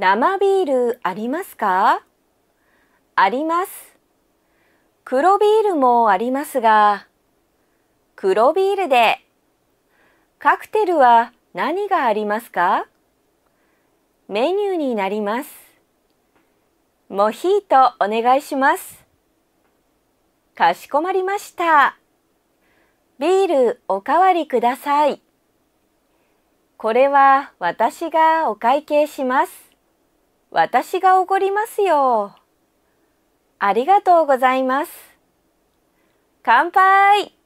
生ビールありますかあります。黒ビールもありますが、黒ビールで。カクテルは何がありますかメニューになります。モヒートお願いします。かしこまりました。ビールおかわりください。これは私がお会計します。私がおごりますよ。ありがとうございます。乾杯